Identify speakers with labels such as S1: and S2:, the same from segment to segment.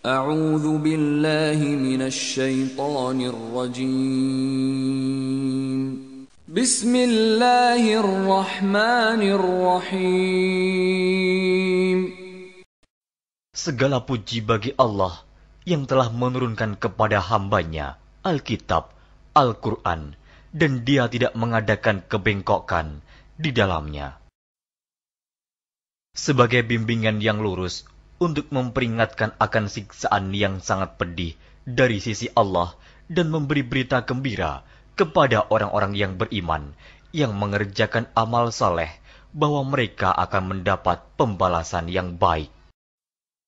S1: A'udzu billahi minasyaitonir rajim. Bismillahirrahmanirrahim. Segala puji bagi Allah yang telah menurunkan kepada hambanya Alkitab, Al-Quran, dan dia tidak mengadakan kebengkokan di dalamnya. Sebagai bimbingan yang lurus untuk memperingatkan akan siksaan yang sangat pedih dari sisi Allah dan memberi berita gembira kepada orang-orang yang beriman yang mengerjakan amal saleh bahwa mereka akan mendapat pembalasan yang baik.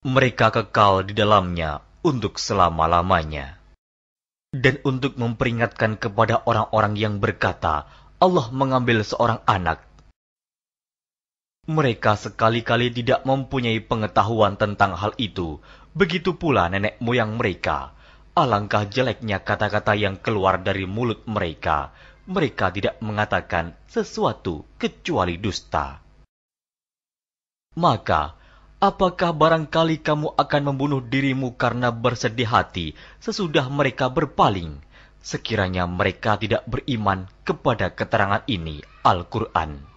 S1: Mereka kekal di dalamnya untuk selama-lamanya. Dan untuk memperingatkan kepada orang-orang yang berkata, Allah mengambil seorang anak mereka sekali-kali tidak mempunyai pengetahuan tentang hal itu, begitu pula nenek moyang mereka. Alangkah jeleknya kata-kata yang keluar dari mulut mereka. Mereka tidak mengatakan sesuatu kecuali dusta. Maka, apakah barangkali kamu akan membunuh dirimu karena bersedih hati sesudah mereka berpaling? Sekiranya mereka tidak beriman kepada keterangan ini, Al-Quran.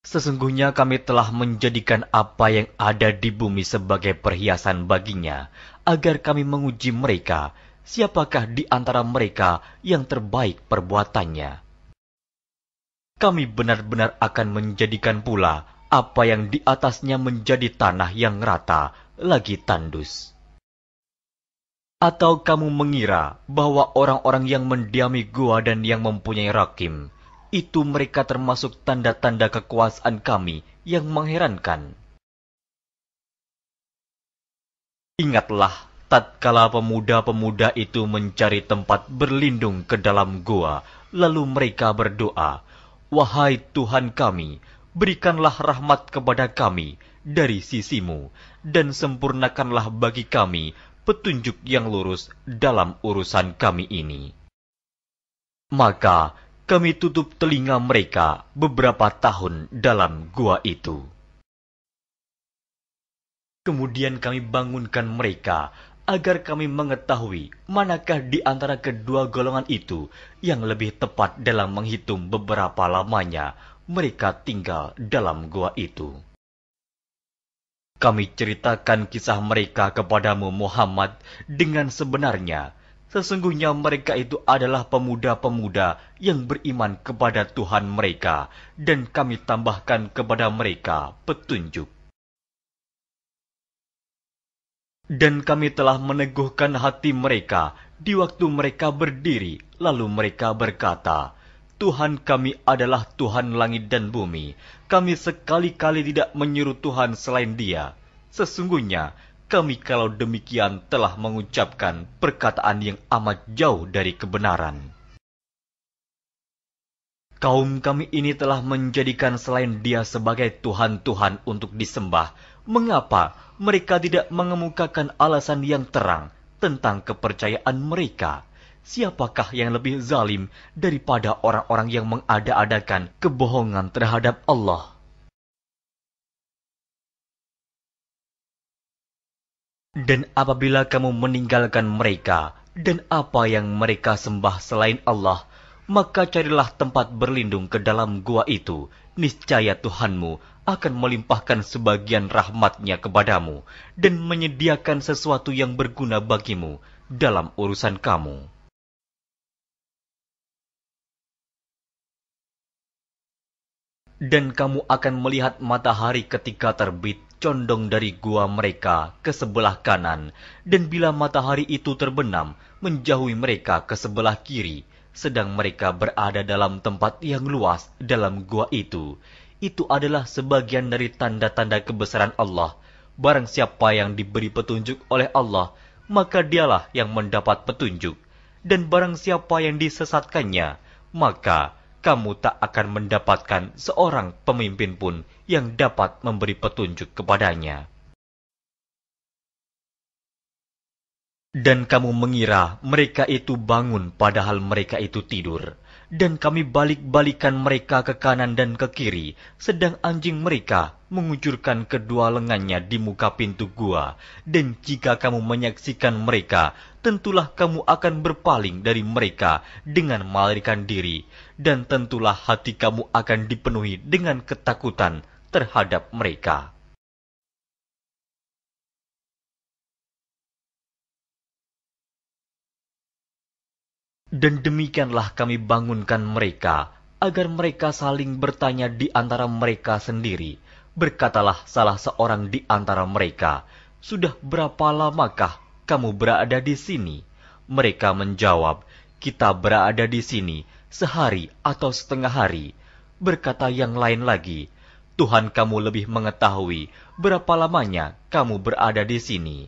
S1: Sesungguhnya kami telah menjadikan apa yang ada di bumi sebagai perhiasan baginya, agar kami menguji mereka, siapakah di antara mereka yang terbaik perbuatannya. Kami benar-benar akan menjadikan pula apa yang di atasnya menjadi tanah yang rata, lagi tandus. Atau kamu mengira bahwa orang-orang yang mendiami gua dan yang mempunyai rakim, itu mereka termasuk tanda-tanda kekuasaan kami yang mengherankan. Ingatlah tatkala pemuda-pemuda itu mencari tempat berlindung ke dalam goa, lalu mereka berdoa, Wahai Tuhan kami, berikanlah rahmat kepada kami dari sisimu, dan sempurnakanlah bagi kami petunjuk yang lurus dalam urusan kami ini. Maka kami tutup telinga mereka beberapa tahun dalam gua itu. Kemudian kami bangunkan mereka agar kami mengetahui manakah di antara kedua golongan itu yang lebih tepat dalam menghitung beberapa lamanya mereka tinggal dalam gua itu. Kami ceritakan kisah mereka kepadamu Muhammad dengan sebenarnya Sesungguhnya mereka itu adalah pemuda-pemuda yang beriman kepada Tuhan mereka, dan kami tambahkan kepada mereka petunjuk. Dan kami telah meneguhkan hati mereka di waktu mereka berdiri, lalu mereka berkata, Tuhan kami adalah Tuhan langit dan bumi. Kami sekali-kali tidak menyuruh Tuhan selain dia. Sesungguhnya, kami kalau demikian telah mengucapkan perkataan yang amat jauh dari kebenaran. Kaum kami ini telah menjadikan selain dia sebagai Tuhan-Tuhan untuk disembah. Mengapa mereka tidak mengemukakan alasan yang terang tentang kepercayaan mereka? Siapakah yang lebih zalim daripada orang-orang yang mengada-adakan kebohongan terhadap Allah? Dan apabila kamu meninggalkan mereka dan apa yang mereka sembah selain Allah, maka carilah tempat berlindung ke dalam gua itu. Niscaya Tuhanmu akan melimpahkan sebagian rahmatnya kepadamu dan menyediakan sesuatu yang berguna bagimu dalam urusan kamu. Dan kamu akan melihat matahari ketika terbit condong dari gua mereka ke sebelah kanan, dan bila matahari itu terbenam, menjauhi mereka ke sebelah kiri, sedang mereka berada dalam tempat yang luas dalam gua itu. Itu adalah sebagian dari tanda-tanda kebesaran Allah. Barang siapa yang diberi petunjuk oleh Allah, maka dialah yang mendapat petunjuk. Dan barang siapa yang disesatkannya, maka kamu tak akan mendapatkan seorang pemimpin pun yang dapat memberi petunjuk kepadanya. Dan kamu mengira mereka itu bangun padahal mereka itu tidur. Dan kami balik-balikan mereka ke kanan dan ke kiri, sedang anjing mereka mengucurkan kedua lengannya di muka pintu gua. Dan jika kamu menyaksikan mereka, tentulah kamu akan berpaling dari mereka dengan melarikan diri, dan tentulah hati kamu akan dipenuhi dengan ketakutan terhadap mereka. Dan demikianlah kami bangunkan mereka, agar mereka saling bertanya di antara mereka sendiri. Berkatalah salah seorang di antara mereka, Sudah berapa lamakah kamu berada di sini? Mereka menjawab, kita berada di sini sehari atau setengah hari. Berkata yang lain lagi, Tuhan kamu lebih mengetahui berapa lamanya kamu berada di sini.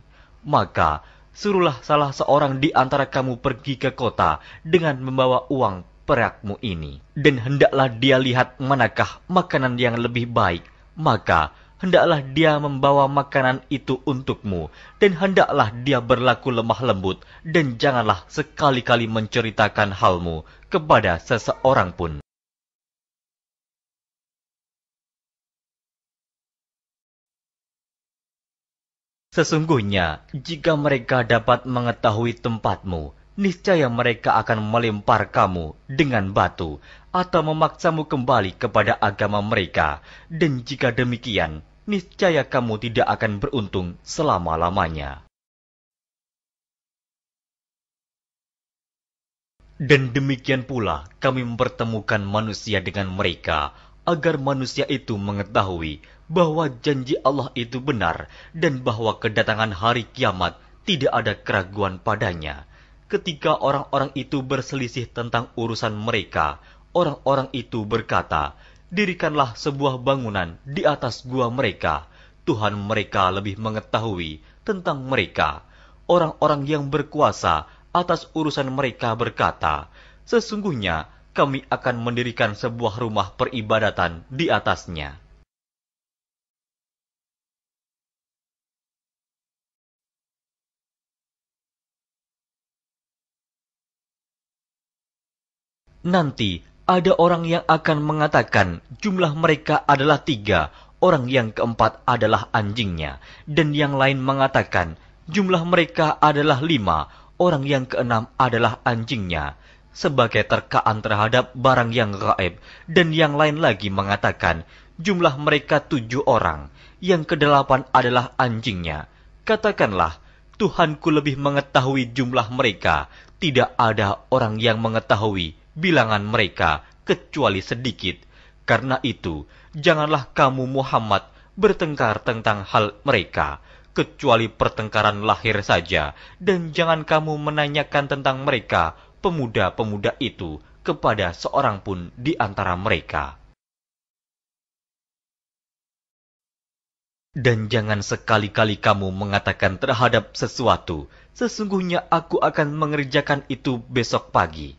S1: Maka, suruhlah salah seorang di antara kamu pergi ke kota dengan membawa uang perakmu ini. Dan hendaklah dia lihat manakah makanan yang lebih baik. Maka, hendaklah dia membawa makanan itu untukmu, dan hendaklah dia berlaku lemah lembut, dan janganlah sekali-kali menceritakan halmu kepada seseorang pun. Sesungguhnya, jika mereka dapat mengetahui tempatmu, niscaya mereka akan melempar kamu dengan batu atau memaksamu kembali kepada agama mereka. Dan jika demikian, niscaya kamu tidak akan beruntung selama-lamanya. Dan demikian pula kami mempertemukan manusia dengan mereka, agar manusia itu mengetahui bahwa janji Allah itu benar dan bahwa kedatangan hari kiamat tidak ada keraguan padanya. Ketika orang-orang itu berselisih tentang urusan mereka, orang-orang itu berkata, dirikanlah sebuah bangunan di atas gua mereka. Tuhan mereka lebih mengetahui tentang mereka. Orang-orang yang berkuasa atas urusan mereka berkata, Sesungguhnya kami akan mendirikan sebuah rumah peribadatan di atasnya. Nanti ada orang yang akan mengatakan jumlah mereka adalah tiga, orang yang keempat adalah anjingnya, dan yang lain mengatakan jumlah mereka adalah lima, orang yang keenam adalah anjingnya, sebagai terkaan terhadap barang yang gaib, dan yang lain lagi mengatakan jumlah mereka tujuh orang, yang kedelapan adalah anjingnya. Katakanlah, Tuhanku lebih mengetahui jumlah mereka, tidak ada orang yang mengetahui bilangan mereka kecuali sedikit. Karena itu, janganlah kamu Muhammad bertengkar tentang hal mereka, kecuali pertengkaran lahir saja, dan jangan kamu menanyakan tentang mereka, pemuda-pemuda itu, kepada seorang pun di antara mereka. Dan jangan sekali-kali kamu mengatakan terhadap sesuatu, sesungguhnya aku akan mengerjakan itu besok pagi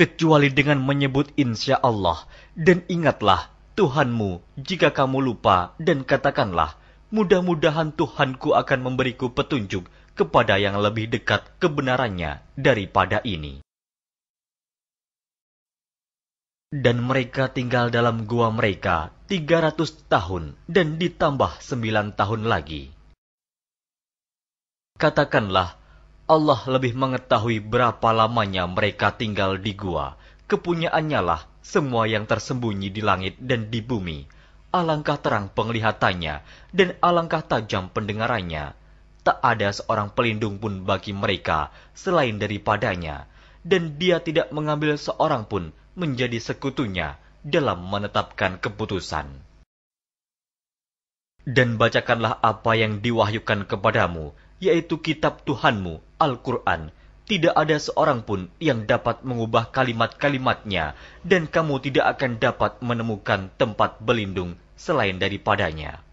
S1: kecuali dengan menyebut insya Allah. Dan ingatlah Tuhanmu jika kamu lupa dan katakanlah, mudah-mudahan Tuhanku akan memberiku petunjuk kepada yang lebih dekat kebenarannya daripada ini. Dan mereka tinggal dalam gua mereka 300 tahun dan ditambah 9 tahun lagi. Katakanlah, Allah lebih mengetahui berapa lamanya mereka tinggal di gua. Kepunyaannya lah semua yang tersembunyi di langit dan di bumi. Alangkah terang penglihatannya dan alangkah tajam pendengarannya. Tak ada seorang pelindung pun bagi mereka selain daripadanya. Dan dia tidak mengambil seorang pun menjadi sekutunya dalam menetapkan keputusan. Dan bacakanlah apa yang diwahyukan kepadamu, yaitu kitab Tuhanmu Al-Quran, tidak ada seorang pun yang dapat mengubah kalimat-kalimatnya, dan kamu tidak akan dapat menemukan tempat berlindung selain daripadanya.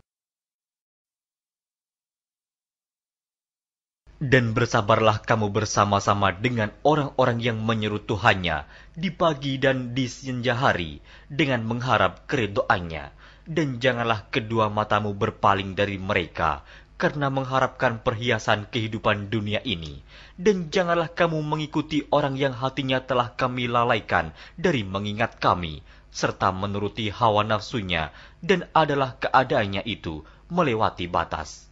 S1: Dan bersabarlah kamu bersama-sama dengan orang-orang yang menyeru Tuhannya di pagi dan di senja hari dengan mengharap keridoannya. Dan janganlah kedua matamu berpaling dari mereka, karena mengharapkan perhiasan kehidupan dunia ini, dan janganlah kamu mengikuti orang yang hatinya telah kami lalaikan dari mengingat kami, serta menuruti hawa nafsunya, dan adalah keadaannya itu melewati batas.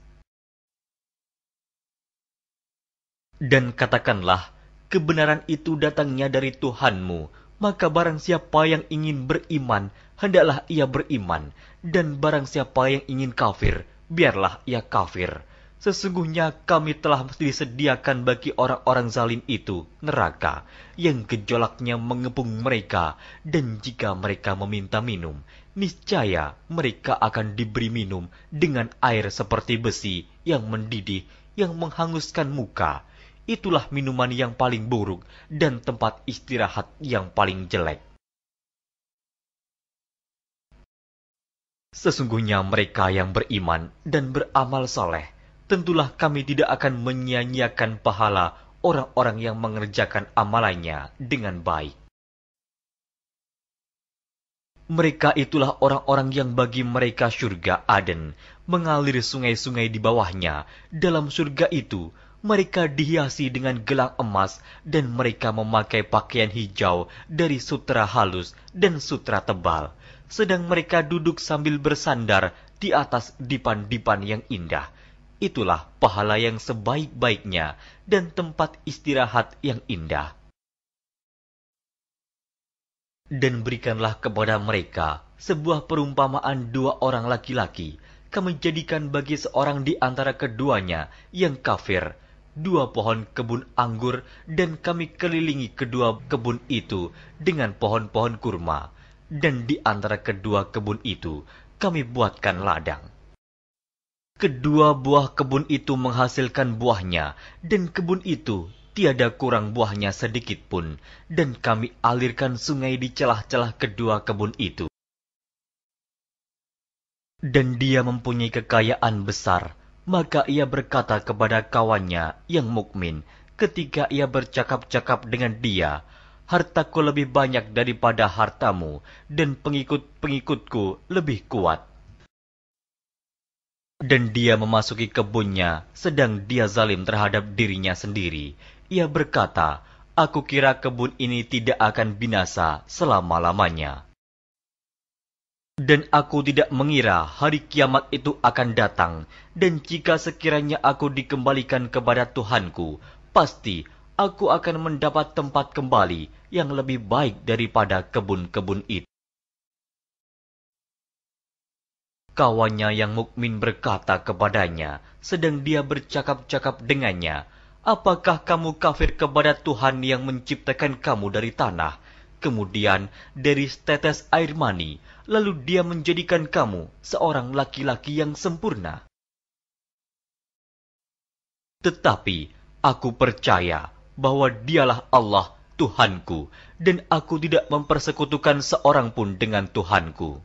S1: Dan katakanlah, kebenaran itu datangnya dari Tuhanmu, maka barang siapa yang ingin beriman, hendaklah ia beriman, dan barang siapa yang ingin kafir, biarlah ia kafir. Sesungguhnya kami telah disediakan bagi orang-orang zalim itu neraka yang gejolaknya mengepung mereka dan jika mereka meminta minum, niscaya mereka akan diberi minum dengan air seperti besi yang mendidih yang menghanguskan muka. Itulah minuman yang paling buruk dan tempat istirahat yang paling jelek. Sesungguhnya mereka yang beriman dan beramal saleh, tentulah kami tidak akan menyia-nyiakan pahala orang-orang yang mengerjakan amalannya dengan baik. Mereka itulah orang-orang yang bagi mereka surga Aden, mengalir sungai-sungai di bawahnya. Dalam surga itu, mereka dihiasi dengan gelang emas dan mereka memakai pakaian hijau dari sutra halus dan sutra tebal. Sedang mereka duduk sambil bersandar di atas dipan-dipan yang indah. Itulah pahala yang sebaik-baiknya dan tempat istirahat yang indah. Dan berikanlah kepada mereka sebuah perumpamaan dua orang laki-laki, kami jadikan bagi seorang di antara keduanya yang kafir, dua pohon kebun anggur dan kami kelilingi kedua kebun itu dengan pohon-pohon kurma. Dan di antara kedua kebun itu kami buatkan ladang. Kedua buah kebun itu menghasilkan buahnya dan kebun itu tiada kurang buahnya sedikit pun dan kami alirkan sungai di celah-celah kedua kebun itu. Dan dia mempunyai kekayaan besar, maka ia berkata kepada kawannya yang mukmin ketika ia bercakap-cakap dengan dia, Hartaku lebih banyak daripada hartamu, dan pengikut-pengikutku lebih kuat. Dan dia memasuki kebunnya, sedang dia zalim terhadap dirinya sendiri. Ia berkata, Aku kira kebun ini tidak akan binasa selama-lamanya. Dan aku tidak mengira hari kiamat itu akan datang, dan jika sekiranya aku dikembalikan kepada Tuhanku, pasti aku akan mendapat tempat kembali yang lebih baik daripada kebun-kebun itu. Kawannya yang mukmin berkata kepadanya, sedang dia bercakap-cakap dengannya, Apakah kamu kafir kepada Tuhan yang menciptakan kamu dari tanah, kemudian dari setetes air mani, lalu dia menjadikan kamu seorang laki-laki yang sempurna. Tetapi aku percaya bahwa dialah Allah Tuhanku, dan aku tidak mempersekutukan seorang pun dengan Tuhanku.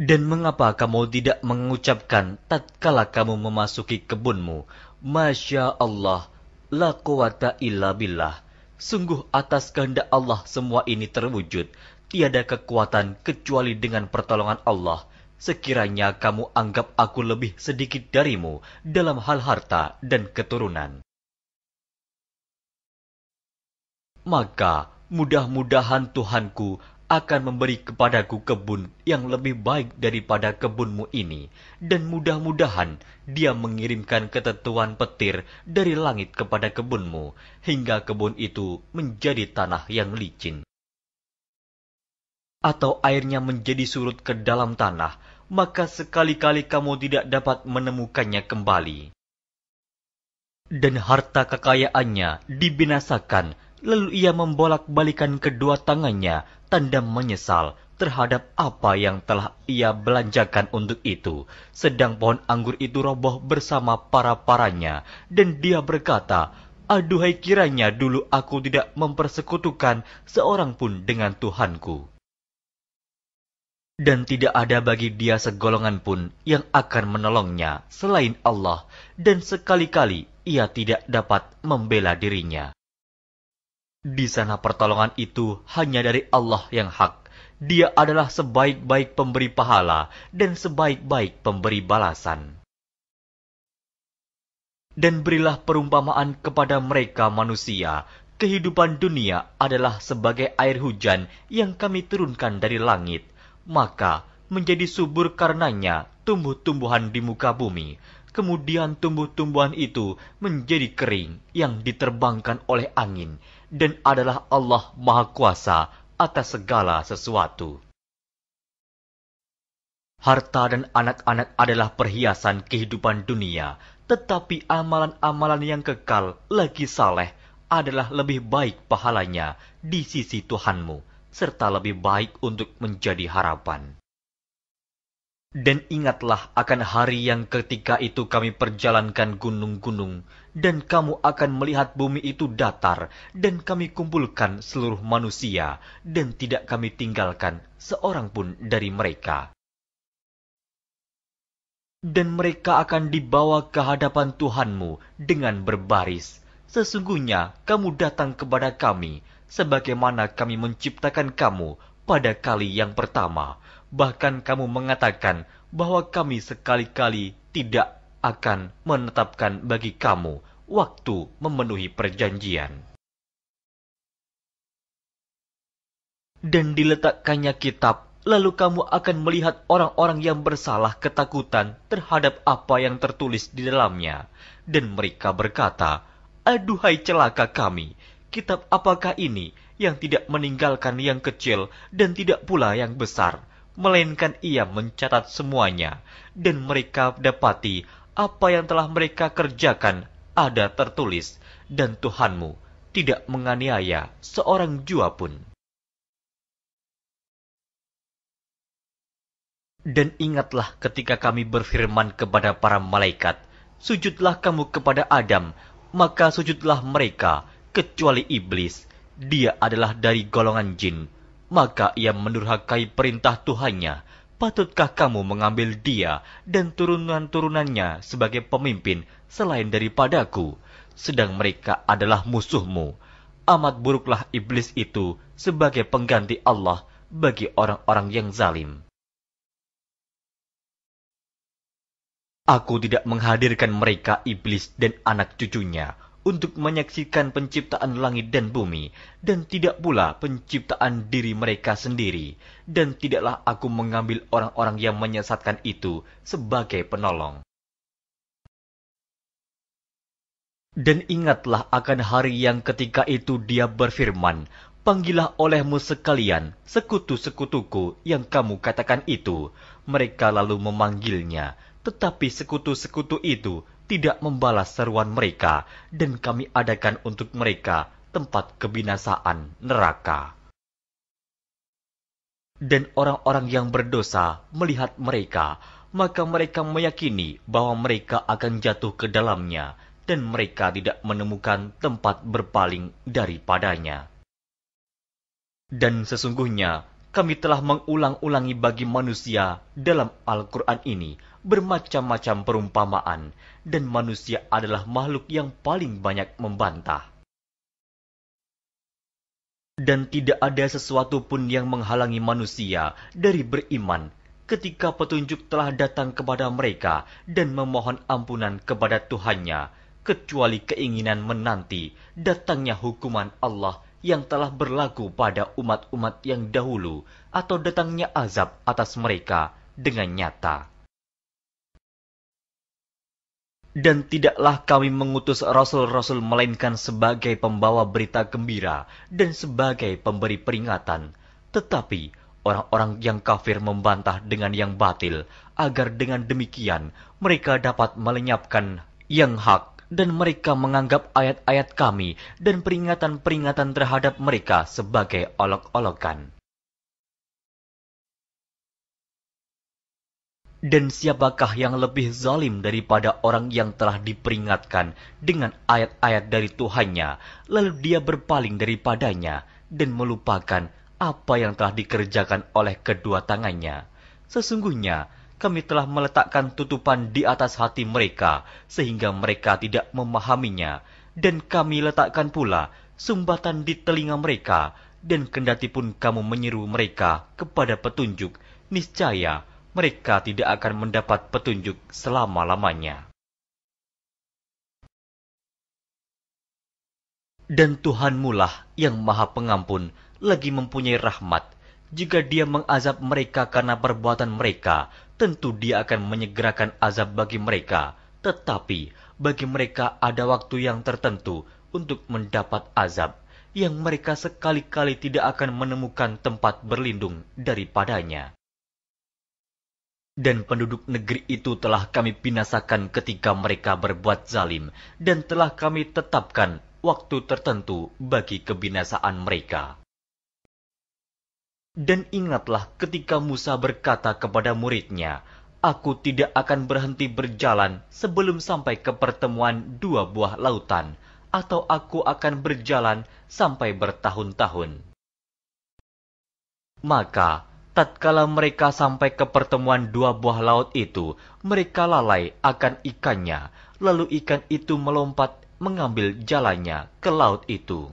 S1: Dan mengapa kamu tidak mengucapkan tatkala kamu memasuki kebunmu, Masya Allah, la quwata illa billah, sungguh atas kehendak Allah semua ini terwujud, tiada kekuatan kecuali dengan pertolongan Allah, sekiranya kamu anggap aku lebih sedikit darimu dalam hal harta dan keturunan. Maka mudah-mudahan Tuhanku akan memberi kepadaku kebun yang lebih baik daripada kebunmu ini, dan mudah-mudahan dia mengirimkan ketentuan petir dari langit kepada kebunmu, hingga kebun itu menjadi tanah yang licin atau airnya menjadi surut ke dalam tanah, maka sekali-kali kamu tidak dapat menemukannya kembali. Dan harta kekayaannya dibinasakan, lalu ia membolak-balikan kedua tangannya, tanda menyesal terhadap apa yang telah ia belanjakan untuk itu. Sedang pohon anggur itu roboh bersama para-paranya, dan dia berkata, Aduhai kiranya dulu aku tidak mempersekutukan seorang pun dengan Tuhanku dan tidak ada bagi dia segolongan pun yang akan menolongnya selain Allah, dan sekali-kali ia tidak dapat membela dirinya. Di sana pertolongan itu hanya dari Allah yang hak. Dia adalah sebaik-baik pemberi pahala dan sebaik-baik pemberi balasan. Dan berilah perumpamaan kepada mereka manusia, kehidupan dunia adalah sebagai air hujan yang kami turunkan dari langit maka menjadi subur karenanya tumbuh-tumbuhan di muka bumi. Kemudian tumbuh-tumbuhan itu menjadi kering yang diterbangkan oleh angin, dan adalah Allah Maha Kuasa atas segala sesuatu. Harta dan anak-anak adalah perhiasan kehidupan dunia, tetapi amalan-amalan yang kekal lagi saleh adalah lebih baik pahalanya di sisi Tuhanmu serta lebih baik untuk menjadi harapan. Dan ingatlah akan hari yang ketika itu kami perjalankan gunung-gunung, dan kamu akan melihat bumi itu datar, dan kami kumpulkan seluruh manusia, dan tidak kami tinggalkan seorang pun dari mereka. Dan mereka akan dibawa ke hadapan Tuhanmu dengan berbaris. Sesungguhnya kamu datang kepada kami, sebagaimana kami menciptakan kamu pada kali yang pertama. Bahkan kamu mengatakan bahwa kami sekali-kali tidak akan menetapkan bagi kamu waktu memenuhi perjanjian. Dan diletakkannya kitab, lalu kamu akan melihat orang-orang yang bersalah ketakutan terhadap apa yang tertulis di dalamnya. Dan mereka berkata, Aduhai celaka kami, Kitab apakah ini yang tidak meninggalkan yang kecil dan tidak pula yang besar, melainkan ia mencatat semuanya, dan mereka dapati apa yang telah mereka kerjakan ada tertulis, dan Tuhanmu tidak menganiaya seorang jua pun. Dan ingatlah ketika kami berfirman kepada para malaikat, sujudlah kamu kepada Adam, maka sujudlah mereka, kecuali iblis. Dia adalah dari golongan jin. Maka ia mendurhakai perintah Tuhannya. Patutkah kamu mengambil dia dan turunan-turunannya sebagai pemimpin selain daripadaku? Sedang mereka adalah musuhmu. Amat buruklah iblis itu sebagai pengganti Allah bagi orang-orang yang zalim. Aku tidak menghadirkan mereka iblis dan anak cucunya untuk menyaksikan penciptaan langit dan bumi, dan tidak pula penciptaan diri mereka sendiri, dan tidaklah aku mengambil orang-orang yang menyesatkan itu sebagai penolong. Dan ingatlah akan hari yang ketika itu dia berfirman, Panggillah olehmu sekalian sekutu-sekutuku yang kamu katakan itu. Mereka lalu memanggilnya, tetapi sekutu-sekutu itu tidak membalas seruan mereka, dan kami adakan untuk mereka tempat kebinasaan neraka. Dan orang-orang yang berdosa melihat mereka, maka mereka meyakini bahwa mereka akan jatuh ke dalamnya, dan mereka tidak menemukan tempat berpaling daripadanya. Dan sesungguhnya kami telah mengulang-ulangi bagi manusia dalam Al-Quran ini bermacam-macam perumpamaan, dan manusia adalah makhluk yang paling banyak membantah. Dan tidak ada sesuatu pun yang menghalangi manusia dari beriman ketika petunjuk telah datang kepada mereka dan memohon ampunan kepada Tuhannya, kecuali keinginan menanti datangnya hukuman Allah yang telah berlaku pada umat-umat yang dahulu atau datangnya azab atas mereka dengan nyata. Dan tidaklah kami mengutus rasul-rasul melainkan sebagai pembawa berita gembira dan sebagai pemberi peringatan. Tetapi orang-orang yang kafir membantah dengan yang batil, agar dengan demikian mereka dapat melenyapkan yang hak dan mereka menganggap ayat-ayat kami dan peringatan-peringatan terhadap mereka sebagai olok-olokan. Dan siapakah yang lebih zalim daripada orang yang telah diperingatkan dengan ayat-ayat dari Tuhannya, lalu dia berpaling daripadanya dan melupakan apa yang telah dikerjakan oleh kedua tangannya? Sesungguhnya, kami telah meletakkan tutupan di atas hati mereka, sehingga mereka tidak memahaminya, dan kami letakkan pula sumbatan di telinga mereka, dan kendati pun kamu menyeru mereka kepada petunjuk, niscaya mereka tidak akan mendapat petunjuk selama-lamanya. Dan Tuhanmulah yang maha pengampun lagi mempunyai rahmat jika dia mengazab mereka karena perbuatan mereka, tentu dia akan menyegerakan azab bagi mereka. Tetapi, bagi mereka ada waktu yang tertentu untuk mendapat azab, yang mereka sekali-kali tidak akan menemukan tempat berlindung daripadanya. Dan penduduk negeri itu telah kami binasakan ketika mereka berbuat zalim, dan telah kami tetapkan waktu tertentu bagi kebinasaan mereka. Dan ingatlah ketika Musa berkata kepada muridnya, Aku tidak akan berhenti berjalan sebelum sampai ke pertemuan dua buah lautan, atau aku akan berjalan sampai bertahun-tahun. Maka, tatkala mereka sampai ke pertemuan dua buah laut itu, mereka lalai akan ikannya, lalu ikan itu melompat mengambil jalannya ke laut itu.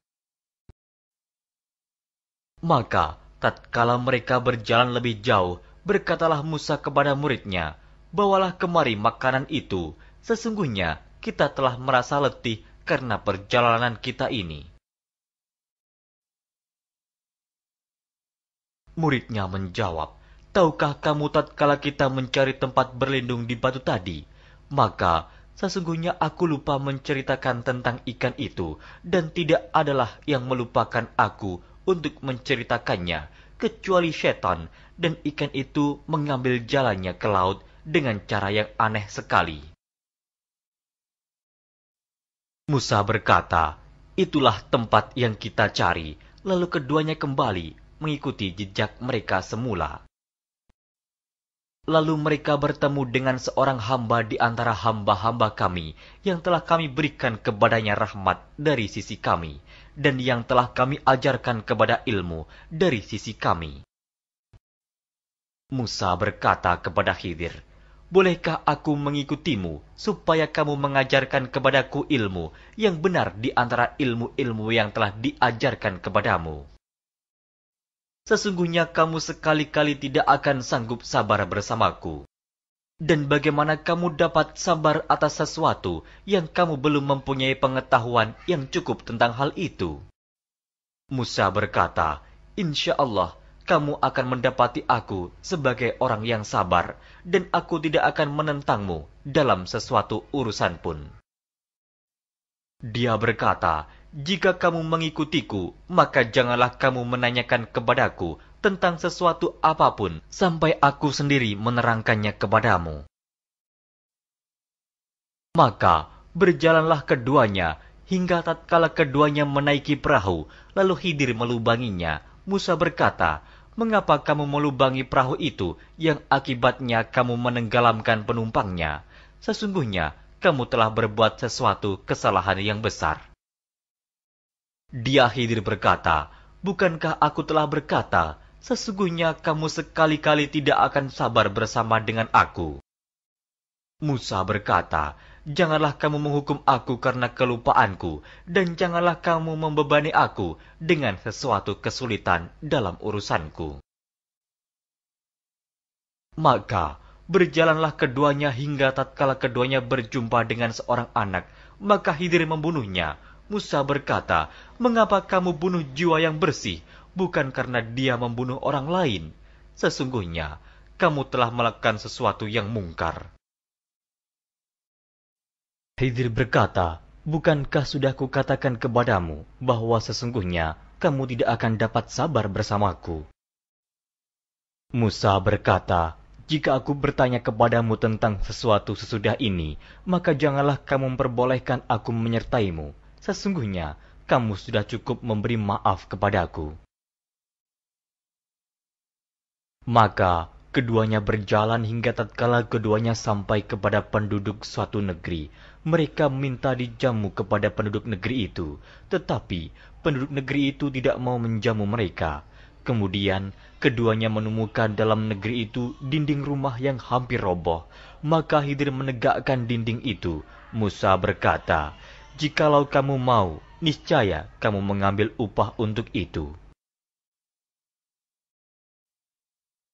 S1: Maka, Tatkala mereka berjalan lebih jauh, berkatalah Musa kepada muridnya, Bawalah kemari makanan itu, sesungguhnya kita telah merasa letih karena perjalanan kita ini. Muridnya menjawab, Tahukah kamu tatkala kita mencari tempat berlindung di batu tadi? Maka sesungguhnya aku lupa menceritakan tentang ikan itu, dan tidak adalah yang melupakan aku untuk menceritakannya, kecuali setan, dan ikan itu mengambil jalannya ke laut dengan cara yang aneh sekali. Musa berkata, "Itulah tempat yang kita cari." Lalu keduanya kembali mengikuti jejak mereka semula. Lalu mereka bertemu dengan seorang hamba di antara hamba-hamba kami yang telah kami berikan kepadanya rahmat dari sisi kami dan yang telah kami ajarkan kepada ilmu dari sisi kami. Musa berkata kepada Khidir, Bolehkah aku mengikutimu supaya kamu mengajarkan kepadaku ilmu yang benar di antara ilmu-ilmu yang telah diajarkan kepadamu? Sesungguhnya kamu sekali-kali tidak akan sanggup sabar bersamaku. Dan bagaimana kamu dapat sabar atas sesuatu yang kamu belum mempunyai pengetahuan yang cukup tentang hal itu? Musa berkata, Insya Allah, kamu akan mendapati aku sebagai orang yang sabar, dan aku tidak akan menentangmu dalam sesuatu urusan pun. Dia berkata, jika kamu mengikutiku, maka janganlah kamu menanyakan kepadaku tentang sesuatu apapun sampai aku sendiri menerangkannya kepadamu. Maka berjalanlah keduanya hingga tatkala keduanya menaiki perahu, lalu Hidir melubanginya. Musa berkata, Mengapa kamu melubangi perahu itu yang akibatnya kamu menenggelamkan penumpangnya? Sesungguhnya kamu telah berbuat sesuatu kesalahan yang besar. Dia Hidir berkata, Bukankah aku telah berkata, sesungguhnya kamu sekali-kali tidak akan sabar bersama dengan aku. Musa berkata, Janganlah kamu menghukum aku karena kelupaanku, dan janganlah kamu membebani aku dengan sesuatu kesulitan dalam urusanku. Maka, berjalanlah keduanya hingga tatkala keduanya berjumpa dengan seorang anak, maka Hidir membunuhnya. Musa berkata, Mengapa kamu bunuh jiwa yang bersih, bukan karena dia membunuh orang lain. Sesungguhnya, kamu telah melakukan sesuatu yang mungkar. Hidir berkata, Bukankah sudah kukatakan kepadamu bahwa sesungguhnya kamu tidak akan dapat sabar bersamaku? Musa berkata, jika aku bertanya kepadamu tentang sesuatu sesudah ini, maka janganlah kamu memperbolehkan aku menyertaimu. Sesungguhnya, kamu sudah cukup memberi maaf kepadaku. Maka keduanya berjalan hingga tatkala keduanya sampai kepada penduduk suatu negeri. Mereka minta dijamu kepada penduduk negeri itu, tetapi penduduk negeri itu tidak mau menjamu mereka. Kemudian, keduanya menemukan dalam negeri itu dinding rumah yang hampir roboh. Maka Hidir menegakkan dinding itu. Musa berkata, Jikalau kamu mau, niscaya kamu mengambil upah untuk itu.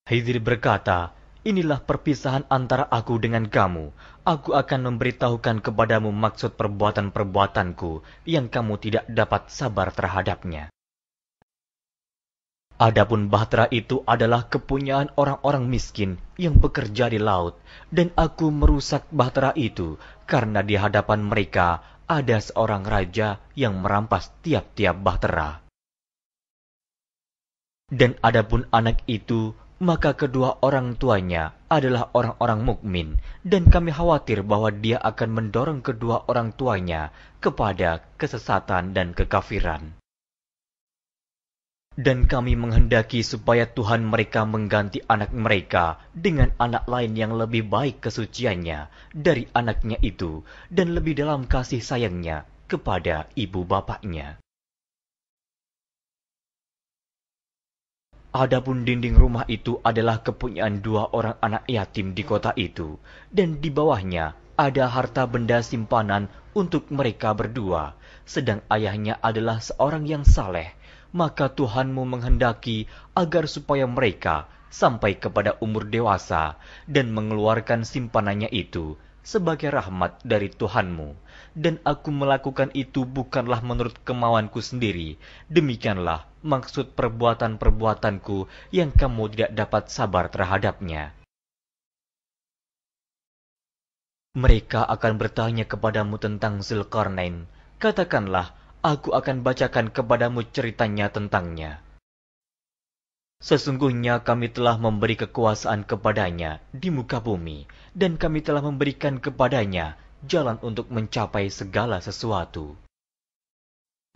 S1: Haidir berkata, Inilah perpisahan antara aku dengan kamu. Aku akan memberitahukan kepadamu maksud perbuatan-perbuatanku yang kamu tidak dapat sabar terhadapnya. Adapun bahtera itu adalah kepunyaan orang-orang miskin yang bekerja di laut, dan aku merusak bahtera itu karena di hadapan mereka ada seorang raja yang merampas tiap-tiap bahtera. Dan adapun anak itu maka kedua orang tuanya adalah orang-orang mukmin dan kami khawatir bahwa dia akan mendorong kedua orang tuanya kepada kesesatan dan kekafiran. Dan kami menghendaki supaya Tuhan mereka mengganti anak mereka dengan anak lain yang lebih baik kesuciannya dari anaknya itu dan lebih dalam kasih sayangnya kepada ibu bapaknya. Adapun dinding rumah itu adalah kepunyaan dua orang anak yatim di kota itu, dan di bawahnya ada harta benda simpanan untuk mereka berdua, sedang ayahnya adalah seorang yang saleh. Maka Tuhanmu menghendaki agar supaya mereka sampai kepada umur dewasa dan mengeluarkan simpanannya itu sebagai rahmat dari Tuhanmu dan aku melakukan itu bukanlah menurut kemauanku sendiri. Demikianlah maksud perbuatan-perbuatanku yang kamu tidak dapat sabar terhadapnya. Mereka akan bertanya kepadamu tentang Zulkarnain. Katakanlah, aku akan bacakan kepadamu ceritanya tentangnya. Sesungguhnya kami telah memberi kekuasaan kepadanya di muka bumi, dan kami telah memberikan kepadanya jalan untuk mencapai segala sesuatu.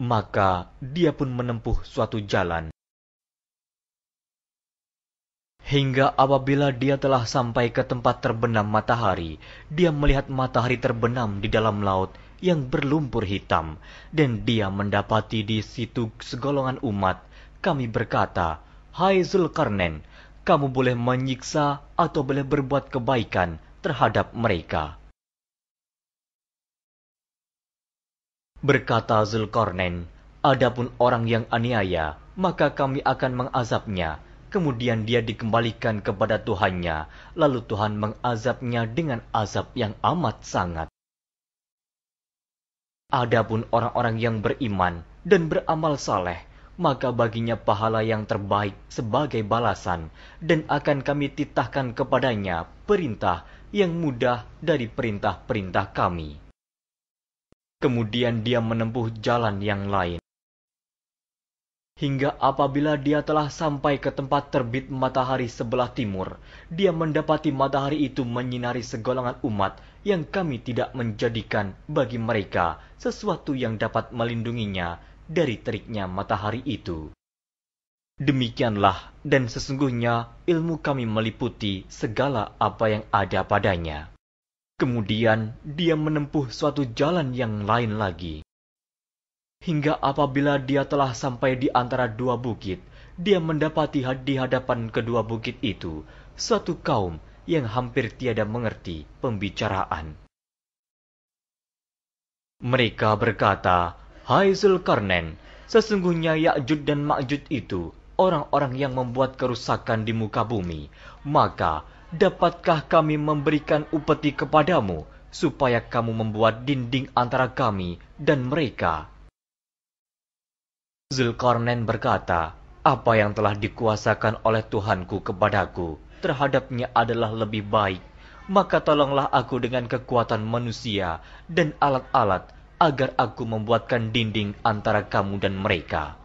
S1: Maka dia pun menempuh suatu jalan. Hingga apabila dia telah sampai ke tempat terbenam matahari, dia melihat matahari terbenam di dalam laut yang berlumpur hitam, dan dia mendapati di situ segolongan umat. Kami berkata, Hai Zulkarnain, kamu boleh menyiksa atau boleh berbuat kebaikan terhadap mereka. Berkata Zulkarnain, Adapun orang yang aniaya, maka kami akan mengazabnya. Kemudian dia dikembalikan kepada Tuhannya, lalu Tuhan mengazabnya dengan azab yang amat sangat. Adapun orang-orang yang beriman dan beramal saleh, maka baginya pahala yang terbaik sebagai balasan, dan akan kami titahkan kepadanya perintah yang mudah dari perintah-perintah kami. Kemudian dia menempuh jalan yang lain. Hingga apabila dia telah sampai ke tempat terbit matahari sebelah timur, dia mendapati matahari itu menyinari segolongan umat yang kami tidak menjadikan bagi mereka sesuatu yang dapat melindunginya dari teriknya matahari itu. Demikianlah dan sesungguhnya ilmu kami meliputi segala apa yang ada padanya. Kemudian dia menempuh suatu jalan yang lain lagi. Hingga apabila dia telah sampai di antara dua bukit, dia mendapati di hadapan kedua bukit itu suatu kaum yang hampir tiada mengerti pembicaraan. Mereka berkata, Hai Zulkarnain, sesungguhnya Ya'jud dan Ma'jud itu orang-orang yang membuat kerusakan di muka bumi, maka dapatkah kami memberikan upeti kepadamu, supaya kamu membuat dinding antara kami dan mereka? Zulkarnain berkata, apa yang telah dikuasakan oleh Tuhanku kepadaku terhadapnya adalah lebih baik, maka tolonglah aku dengan kekuatan manusia dan alat-alat agar aku membuatkan dinding antara kamu dan mereka.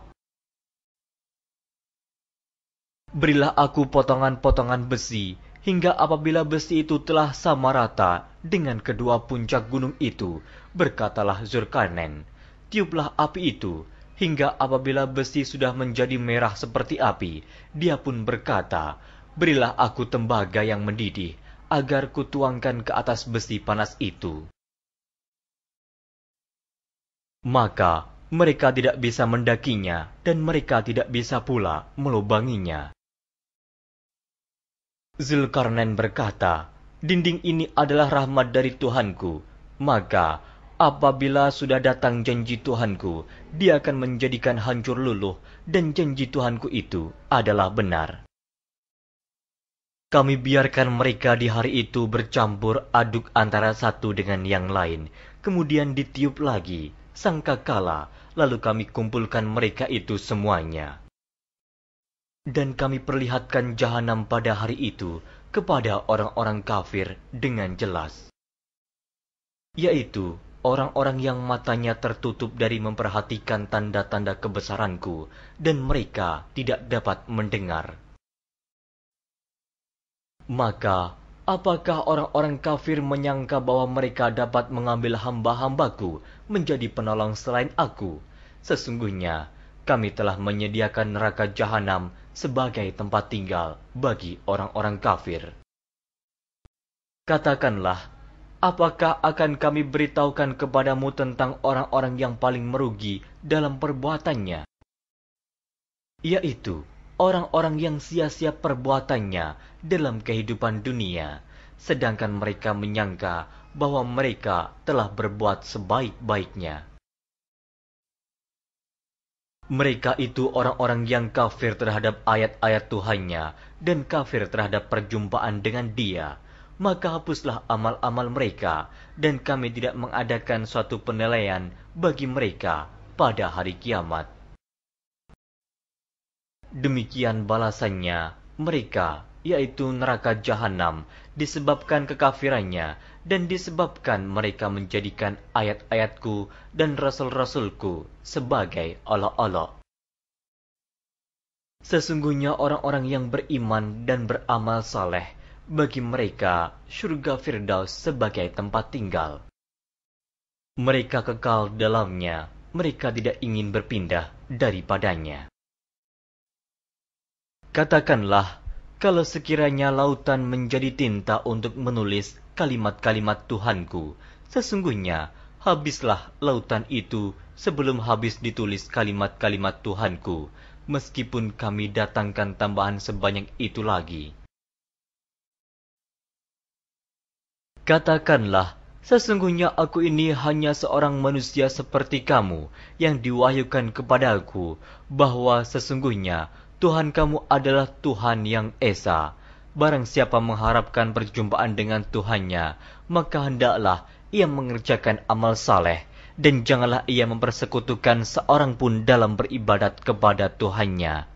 S1: Berilah aku potongan-potongan besi hingga apabila besi itu telah sama rata dengan kedua puncak gunung itu, berkatalah Zulkarnain, tiuplah api itu, hingga apabila besi sudah menjadi merah seperti api, dia pun berkata, berilah aku tembaga yang mendidih, agar kutuangkan ke atas besi panas itu. Maka mereka tidak bisa mendakinya, dan mereka tidak bisa pula melubanginya. Zulkarnain berkata, Dinding ini adalah rahmat dari Tuhanku, maka apabila sudah datang janji Tuhanku, dia akan menjadikan hancur luluh dan janji Tuhanku itu adalah benar. Kami biarkan mereka di hari itu bercampur aduk antara satu dengan yang lain, kemudian ditiup lagi, sangka sangkakala, lalu kami kumpulkan mereka itu semuanya. Dan kami perlihatkan jahanam pada hari itu kepada orang-orang kafir dengan jelas. Yaitu orang-orang yang matanya tertutup dari memperhatikan tanda-tanda kebesaranku dan mereka tidak dapat mendengar. Maka, apakah orang-orang kafir menyangka bahwa mereka dapat mengambil hamba-hambaku menjadi penolong selain aku? Sesungguhnya, kami telah menyediakan neraka jahanam sebagai tempat tinggal bagi orang-orang kafir. Katakanlah, apakah akan kami beritahukan kepadamu tentang orang-orang yang paling merugi dalam perbuatannya? Yaitu, orang-orang yang sia-sia perbuatannya dalam kehidupan dunia, sedangkan mereka menyangka bahwa mereka telah berbuat sebaik-baiknya. Mereka itu orang-orang yang kafir terhadap ayat-ayat Tuhannya dan kafir terhadap perjumpaan dengan Dia. Maka hapuslah amal-amal mereka, dan kami tidak mengadakan suatu penilaian bagi mereka pada hari kiamat. Demikian balasannya, mereka, yaitu neraka jahanam, disebabkan kekafirannya dan disebabkan mereka menjadikan ayat-ayatku dan rasul-rasulku sebagai olok-olok. Sesungguhnya orang-orang yang beriman dan beramal saleh, bagi mereka surga Firdaus sebagai tempat tinggal. Mereka kekal dalamnya, mereka tidak ingin berpindah daripadanya. Katakanlah, kalau sekiranya lautan menjadi tinta untuk menulis kalimat-kalimat Tuhanku. Sesungguhnya, habislah lautan itu sebelum habis ditulis kalimat-kalimat Tuhanku, meskipun kami datangkan tambahan sebanyak itu lagi. Katakanlah, sesungguhnya aku ini hanya seorang manusia seperti kamu yang diwahyukan kepadaku bahwa sesungguhnya Tuhan kamu adalah Tuhan yang Esa, Barang siapa mengharapkan perjumpaan dengan Tuhannya, maka hendaklah ia mengerjakan amal saleh, dan janganlah ia mempersekutukan seorang pun dalam beribadat kepada Tuhannya.